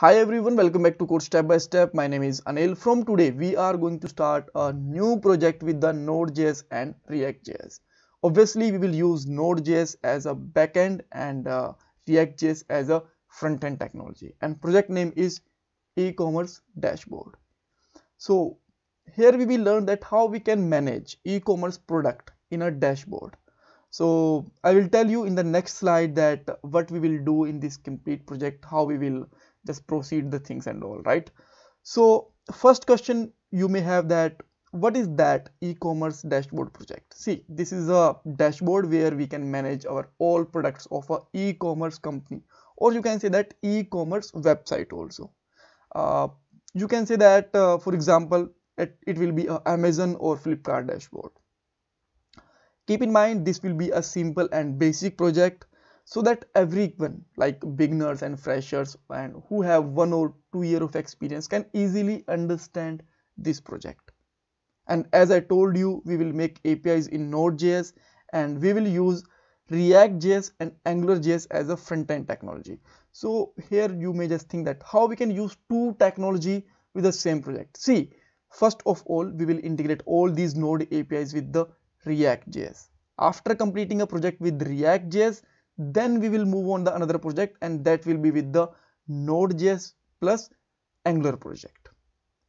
Hi everyone, welcome back to Code Step by Step. My name is Anil. From today, we are going to start a new project with the Node.js and React.js. Obviously, we will use Node.js as a backend and uh, React.js as a front-end technology. And project name is e-commerce dashboard. So here we will learn that how we can manage e-commerce product in a dashboard so i will tell you in the next slide that what we will do in this complete project how we will just proceed the things and all right so first question you may have that what is that e-commerce dashboard project see this is a dashboard where we can manage our all products of a e-commerce company or you can say that e-commerce website also uh, you can say that uh, for example it, it will be a amazon or flipkart dashboard Keep in mind this will be a simple and basic project so that everyone like beginners and freshers and who have one or two year of experience can easily understand this project. And as I told you, we will make APIs in Node.js and we will use React.js and AngularJS as a front-end technology. So here you may just think that how we can use two technology with the same project. See, first of all, we will integrate all these node APIs with the React.js. After completing a project with React.js, then we will move on to another project and that will be with the Node.js plus Angular project,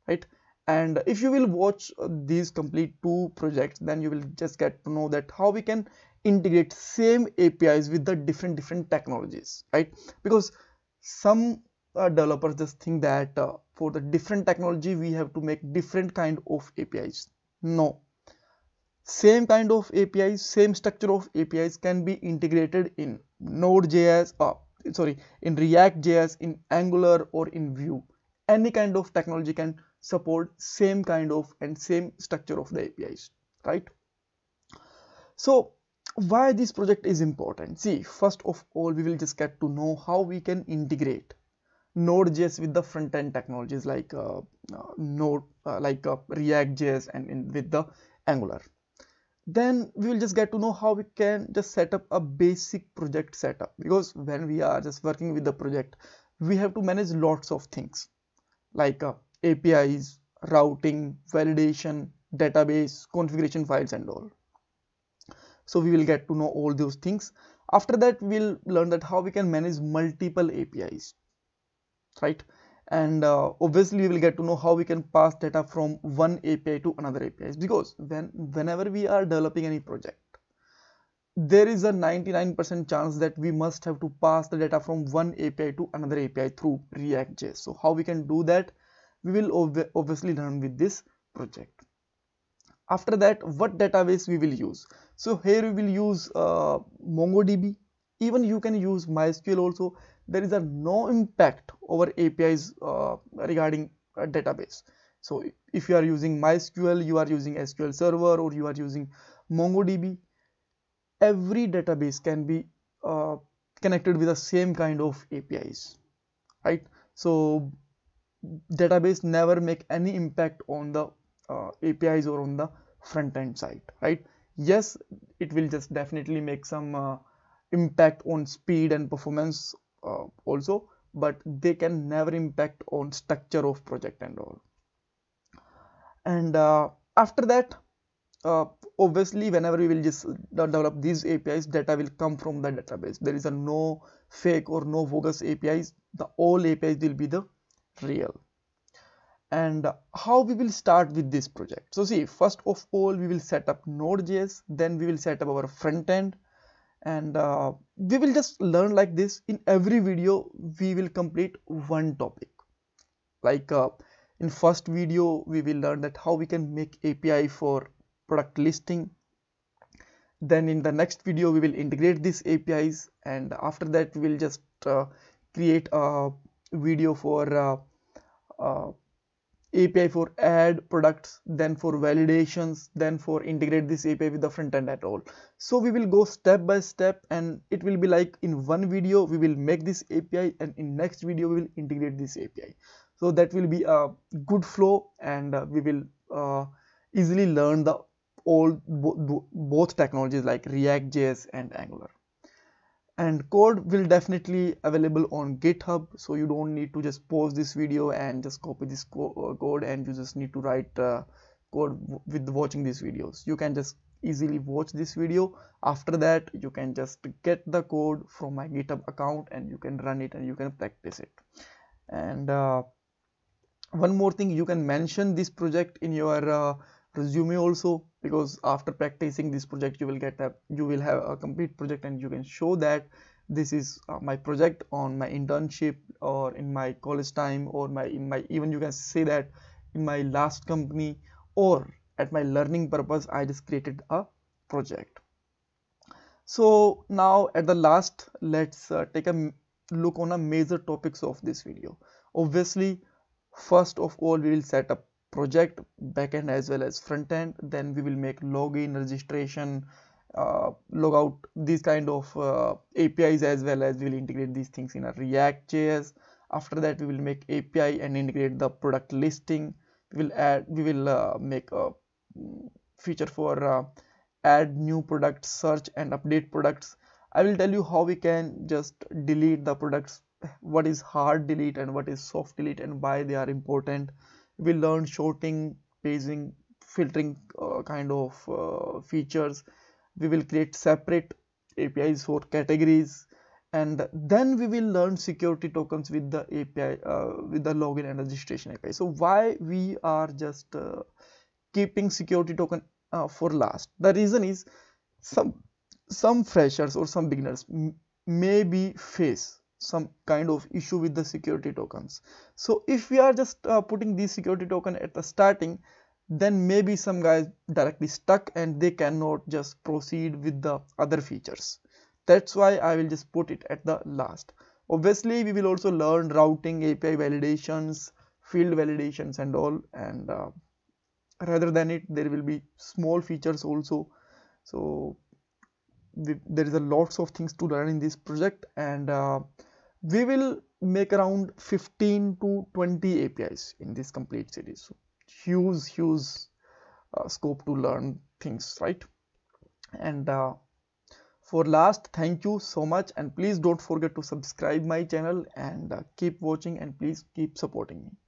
right? And if you will watch uh, these complete two projects, then you will just get to know that how we can integrate same APIs with the different different technologies, right? Because some uh, developers just think that uh, for the different technology we have to make different kind of apis no same kind of APIs, same structure of APIs can be integrated in Node.js, uh, sorry, in React.js, in Angular or in Vue. Any kind of technology can support same kind of and same structure of the APIs, right? So why this project is important? See, first of all, we will just get to know how we can integrate Node.js with the front-end technologies like uh, uh, Node, uh, like uh, React.js and in, with the Angular then we will just get to know how we can just set up a basic project setup because when we are just working with the project we have to manage lots of things like uh, apis routing validation database configuration files and all so we will get to know all those things after that we'll learn that how we can manage multiple apis right and uh, obviously we will get to know how we can pass data from one API to another API because when whenever we are developing any project there is a 99% chance that we must have to pass the data from one API to another API through React.js so how we can do that we will ob obviously learn with this project after that what database we will use so here we will use uh, MongoDB even you can use MySQL also there is a no impact over APIs uh, regarding a database. So if you are using MySQL, you are using SQL Server or you are using MongoDB, every database can be uh, connected with the same kind of APIs, right? So database never make any impact on the uh, APIs or on the front end side, right? Yes, it will just definitely make some uh, impact on speed and performance uh, also but they can never impact on structure of project and all and uh, after that uh, obviously whenever we will just develop these apis data will come from the database there is a no fake or no bogus apis the all apis will be the real and how we will start with this project so see first of all we will set up node.js then we will set up our front end and uh, we will just learn like this in every video we will complete one topic like uh, in first video we will learn that how we can make api for product listing then in the next video we will integrate these apis and after that we will just uh, create a video for uh, uh, API for add products, then for validations, then for integrate this API with the front end at all. So we will go step by step and it will be like in one video we will make this API and in next video we will integrate this API. So that will be a good flow and uh, we will uh, easily learn the all bo bo both technologies like React.js and Angular and code will definitely available on github so you don't need to just pause this video and just copy this co uh, code and you just need to write uh, code with watching these videos you can just easily watch this video after that you can just get the code from my github account and you can run it and you can practice it and uh, one more thing you can mention this project in your uh, resume also because after practicing this project you will get a you will have a complete project and you can show that this is uh, my project on my internship or in my college time or my in my even you can say that in my last company or at my learning purpose i just created a project so now at the last let's uh, take a look on a major topics of this video obviously first of all we will set up project backend as well as front end then we will make login registration uh, logout these kind of uh, apis as well as we will integrate these things in a react js after that we will make api and integrate the product listing we will add we will uh, make a mm, feature for uh, add new products search and update products i will tell you how we can just delete the products what is hard delete and what is soft delete and why they are important we learned sorting paging filtering uh, kind of uh, features we will create separate apis for categories and then we will learn security tokens with the api uh, with the login and registration api so why we are just uh, keeping security token uh, for last the reason is some some freshers or some beginners may be face some kind of issue with the security tokens so if we are just uh, putting the security token at the starting then maybe some guys directly stuck and they cannot just proceed with the other features that's why i will just put it at the last obviously we will also learn routing api validations field validations and all and uh, rather than it there will be small features also so we, there is a lots of things to learn in this project and uh, we will make around 15 to 20 apis in this complete series so huge huge uh, scope to learn things right and uh, for last thank you so much and please don't forget to subscribe my channel and uh, keep watching and please keep supporting me